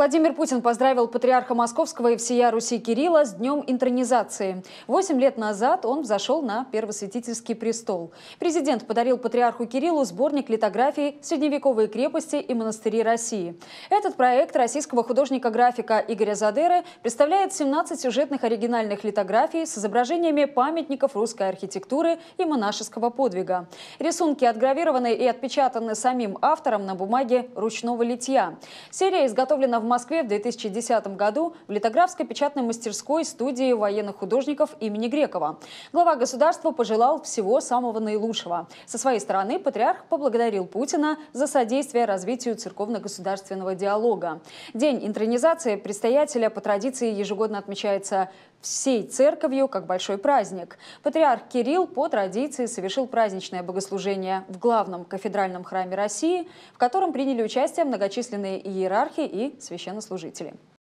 Владимир Путин поздравил патриарха Московского и всея Руси Кирилла с днем интронизации. Восемь лет назад он взошел на первосвятительский престол. Президент подарил патриарху Кириллу сборник литографий «Средневековые крепости и монастыри России». Этот проект российского художника-графика Игоря Задеры представляет 17 сюжетных оригинальных литографий с изображениями памятников русской архитектуры и монашеского подвига. Рисунки отгравированы и отпечатаны самим автором на бумаге ручного литья. Серия изготовлена в Москве в 2010 году в Литографской печатной мастерской студии военных художников имени Грекова. Глава государства пожелал всего самого наилучшего. Со своей стороны патриарх поблагодарил Путина за содействие развитию церковно-государственного диалога. День интронизации предстоятеля по традиции ежегодно отмечается всей церковью как большой праздник. Патриарх Кирилл по традиции совершил праздничное богослужение в главном кафедральном храме России, в котором приняли участие многочисленные иерархи и священники священнослужители.